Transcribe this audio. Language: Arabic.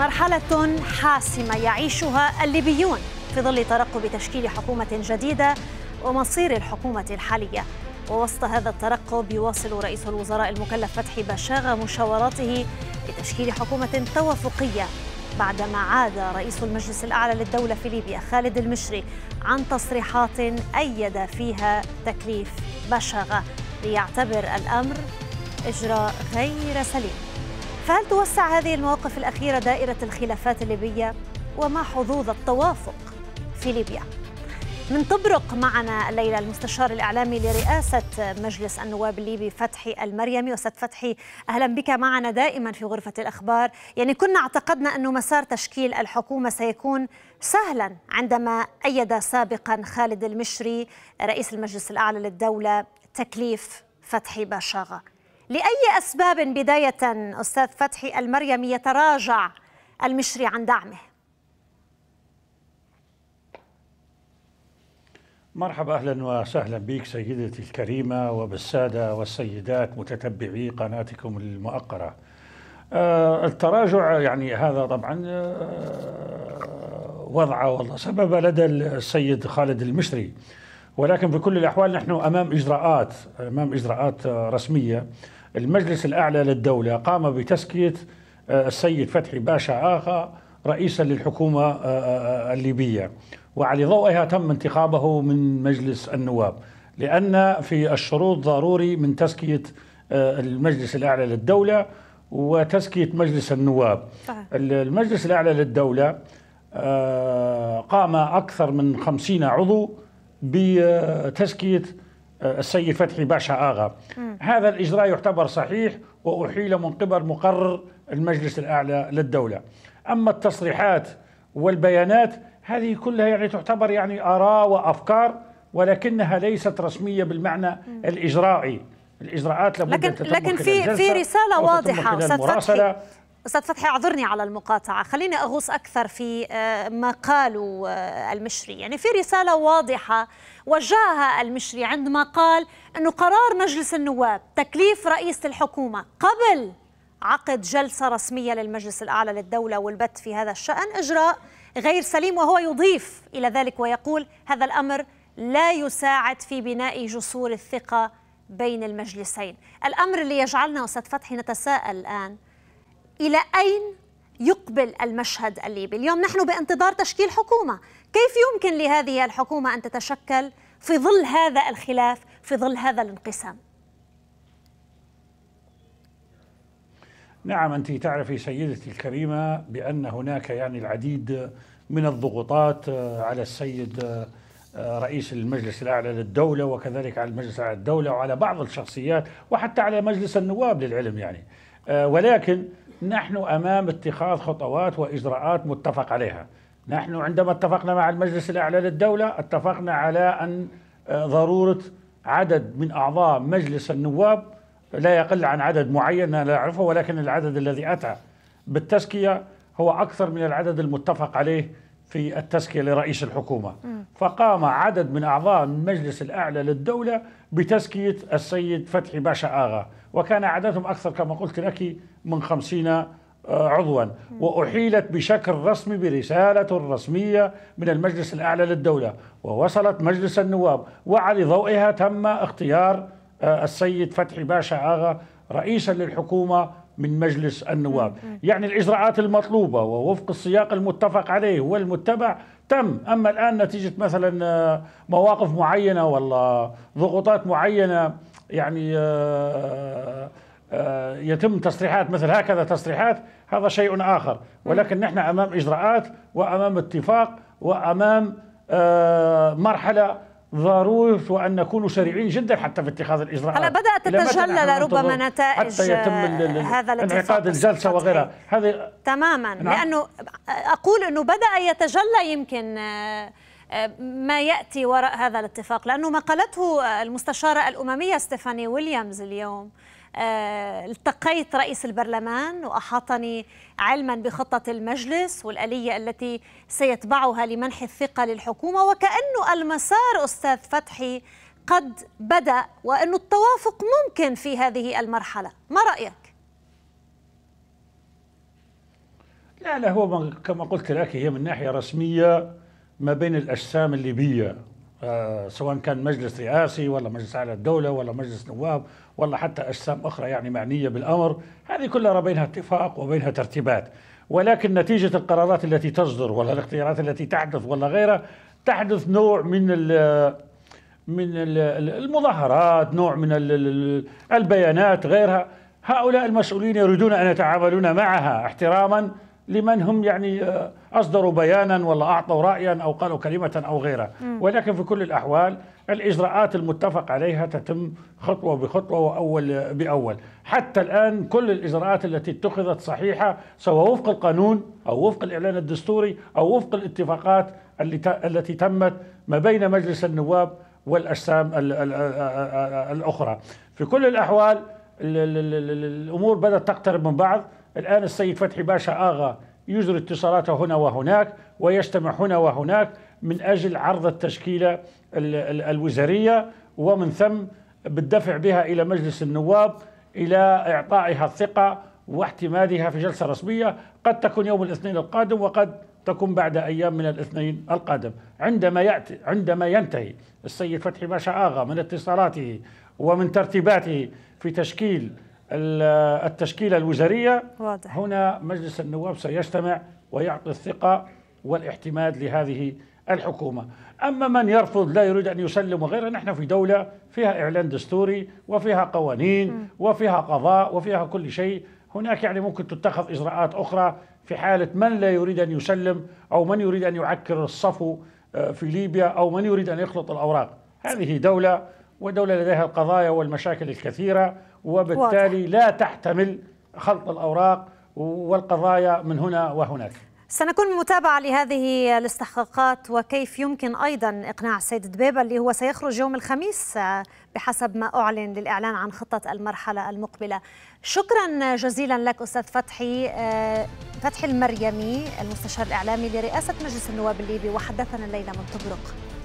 مرحلة حاسمة يعيشها الليبيون في ظل ترقب تشكيل حكومة جديدة ومصير الحكومة الحالية ووسط هذا الترقب يواصل رئيس الوزراء المكلف فتحي بشاغة مشاوراته لتشكيل حكومة توافقية بعدما عاد رئيس المجلس الأعلى للدولة في ليبيا خالد المشري عن تصريحات أيد فيها تكليف بشاغة ليعتبر الأمر إجراء غير سليم فهل توسع هذه المواقف الأخيرة دائرة الخلافات الليبية وما حظوظ التوافق في ليبيا؟ من طبرق معنا الليلة المستشار الإعلامي لرئاسة مجلس النواب الليبي فتحي المريمي وست فتحي أهلا بك معنا دائما في غرفة الأخبار يعني كنا اعتقدنا أن مسار تشكيل الحكومة سيكون سهلا عندما أيد سابقا خالد المشري رئيس المجلس الأعلى للدولة تكليف فتحي باشاغا لأي أسباب بداية أستاذ فتحي المريمي يتراجع المشري عن دعمه؟ مرحبا أهلا وسهلا بك سيدتي الكريمة وبالسادة والسيدات متتبعي قناتكم المؤقرة آه، التراجع يعني هذا طبعا آه، وضع والله سبب لدى السيد خالد المشري ولكن بكل الأحوال نحن أمام إجراءات أمام إجراءات رسمية المجلس الأعلى للدولة قام بتسكية آه، السيد فتحي باشا آخا رئيسا للحكومة آه، آه، الليبية وعلى ضوئها تم انتخابه من مجلس النواب لأن في الشروط ضروري من تسكية المجلس الأعلى للدولة وتزكية مجلس النواب المجلس الأعلى للدولة قام أكثر من خمسين عضو بتزكية السيد فتحي باشا آغا م. هذا الإجراء يعتبر صحيح وأحيل من قبل مقرر المجلس الأعلى للدولة أما التصريحات والبيانات هذه كلها يعني تعتبر يعني آراء وأفكار ولكنها ليست رسمية بالمعنى م. الإجرائي الإجراءات لابد لكن, لكن في, في رسالة واضحة أستاذ فتحي استاذ فتحي اعذرني على المقاطعه خليني اغوص اكثر في آه، ما قاله آه، المشري يعني في رساله واضحه وجهها المشري عندما قال انه قرار مجلس النواب تكليف رئيس الحكومه قبل عقد جلسه رسميه للمجلس الاعلى للدوله والبت في هذا الشان اجراء غير سليم وهو يضيف الى ذلك ويقول هذا الامر لا يساعد في بناء جسور الثقه بين المجلسين الامر اللي يجعلنا استاذ فتحي نتساءل الان إلى أين يقبل المشهد الليبي اليوم نحن بانتظار تشكيل حكومة كيف يمكن لهذه الحكومة أن تتشكل في ظل هذا الخلاف في ظل هذا الانقسام نعم أنت تعرفي سيدتي الكريمة بأن هناك يعني العديد من الضغوطات آه، على السيد آه، آه، رئيس المجلس الأعلى للدولة وكذلك على المجلس الأعلى للدولة وعلى بعض الشخصيات وحتى على مجلس النواب للعلم يعني ولكن نحن امام اتخاذ خطوات واجراءات متفق عليها. نحن عندما اتفقنا مع المجلس الاعلى للدوله اتفقنا على ان آه، ضروره عدد من اعضاء مجلس النواب لا يقل عن عدد معين لا اعرفه ولكن العدد الذي اتى بالتزكيه هو اكثر من العدد المتفق عليه في التزكية لرئيس الحكومة فقام عدد من أعضاء المجلس الأعلى للدولة بتزكية السيد فتحي باشا آغا وكان عددهم أكثر كما قلت لك من خمسين آه، عضوا وأحيلت بشكل رسمي برسالة رسمية من المجلس الأعلى للدولة ووصلت مجلس النواب وعلى ضوئها تم اختيار آه، السيد فتحي باشا آغا رئيسا للحكومة من مجلس النواب يعني الإجراءات المطلوبة ووفق السياق المتفق عليه والمتبع تم أما الآن نتيجة مثلا آه، مواقف معينة ولا ضغوطات معينة يعني آه، آه، يتم تصريحات مثل هكذا تصريحات هذا شيء آخر ولكن نحن أمام إجراءات وأمام اتفاق وأمام مرحلة ضروري وان نكون سريعين جدا حتى في اتخاذ الاجراءات هلا بدات تتجلى لربما نتائج حتى يتم هذا انعقاد الجلسه وغيرها هذه تماما نعم. لانه اقول انه بدا يتجلى يمكن آه، آه، ما ياتي وراء هذا الاتفاق لانه ما قالته المستشاره الامميه ستيفاني ويليامز اليوم آه، التقيت رئيس البرلمان وأحاطني علما بخطة المجلس والآلية التي سيتبعها لمنح الثقة للحكومة وكأنه المسار أستاذ فتحي قد بدأ وأن التوافق ممكن في هذه المرحلة ما رأيك؟ لا لا هو كما قلت لك هي من ناحية رسمية ما بين الأجسام الليبية آه، سواء كان مجلس رئاسي ولا مجلس اعلى الدوله ولا مجلس نواب ولا حتى اجسام اخرى يعني معنيه بالامر هذه كلها بينها اتفاق وبينها ترتيبات ولكن نتيجه القرارات التي تصدر ولا الاختيارات التي تحدث ولا غيرها تحدث نوع من الـ من الـ المظاهرات نوع من الـ البيانات غيرها هؤلاء المسؤولين يريدون ان يتعاملون معها احتراما لمن هم يعني آه، أصدروا بيانا ولا أعطوا رأيا أو قالوا كلمة أو غيرها ولكن في كل الأحوال الإجراءات المتفق عليها تتم خطوة بخطوة وأول بأول حتى الآن كل الإجراءات التي اتخذت صحيحة سواء وفق القانون أو وفق الإعلان الدستوري أو وفق الاتفاقات التي تمت ما بين مجلس النواب والأجسام الأخرى في كل الأحوال الأمور بدأت تقترب من بعض الآن السيد فتحي باشا آغا يجري اتصالاته هنا وهناك ويجتمع هنا وهناك من أجل عرض التشكيلة الوزارية ومن ثم بالدفع بها إلى مجلس النواب إلى إعطائها الثقة واحتمادها في جلسة رسمية قد تكون يوم الاثنين القادم وقد تكون بعد أيام من الاثنين القادم عندما يأتي عندما ينتهي السيد فتحي باشا آغا من اتصالاته ومن ترتيباته في تشكيل التشكيلة الوزارية واضح. هنا مجلس النواب سيجتمع ويعطي الثقة والاعتماد لهذه الحكومة أما من يرفض لا يريد أن يسلم وغيره نحن في دولة فيها إعلان دستوري وفيها قوانين م. وفيها قضاء وفيها كل شيء هناك يعني ممكن تتخذ إجراءات أخرى في حالة من لا يريد أن يسلم أو من يريد أن يعكر الصفو آه، في ليبيا أو من يريد أن يخلط الأوراق هذه دولة ودولة لديها القضايا والمشاكل الكثيرة وبالتالي واضح. لا تحتمل خلط الأوراق والقضايا من هنا وهناك سنكون متابعة لهذه الاستحقاقات وكيف يمكن أيضا إقناع السيد دبيبة اللي هو سيخرج يوم الخميس آه، بحسب ما أعلن للإعلان عن خطة المرحلة المقبلة شكرا جزيلا لك أستاذ فتحي آه، فتحي المريمي المستشار الإعلامي لرئاسة مجلس النواب الليبي وحدثنا الليلة من طبرق